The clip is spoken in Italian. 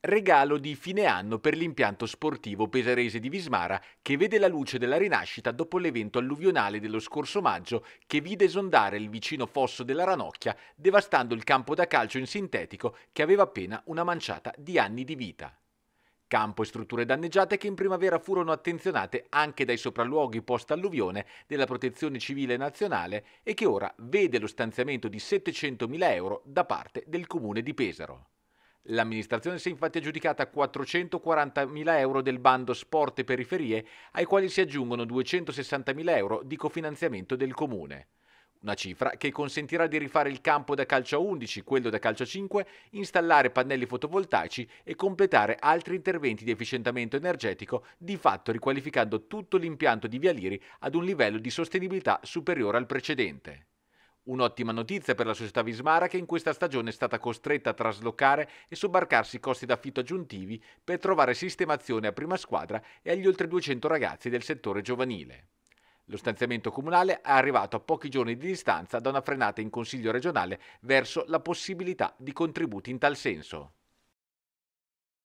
regalo di fine anno per l'impianto sportivo pesarese di Vismara che vede la luce della rinascita dopo l'evento alluvionale dello scorso maggio che vide esondare il vicino fosso della Ranocchia devastando il campo da calcio in sintetico che aveva appena una manciata di anni di vita. Campo e strutture danneggiate che in primavera furono attenzionate anche dai sopralluoghi post-alluvione della Protezione Civile Nazionale e che ora vede lo stanziamento di 700.000 euro da parte del Comune di Pesaro. L'amministrazione si è infatti aggiudicata 440.000 euro del bando Sport e Periferie, ai quali si aggiungono 260.000 euro di cofinanziamento del Comune. Una cifra che consentirà di rifare il campo da calcio a 11, quello da calcio a 5, installare pannelli fotovoltaici e completare altri interventi di efficientamento energetico, di fatto riqualificando tutto l'impianto di Vialiri ad un livello di sostenibilità superiore al precedente. Un'ottima notizia per la società Vismara che in questa stagione è stata costretta a traslocare e sobbarcarsi costi d'affitto aggiuntivi per trovare sistemazione a prima squadra e agli oltre 200 ragazzi del settore giovanile. Lo stanziamento comunale è arrivato a pochi giorni di distanza da una frenata in Consiglio regionale verso la possibilità di contributi in tal senso.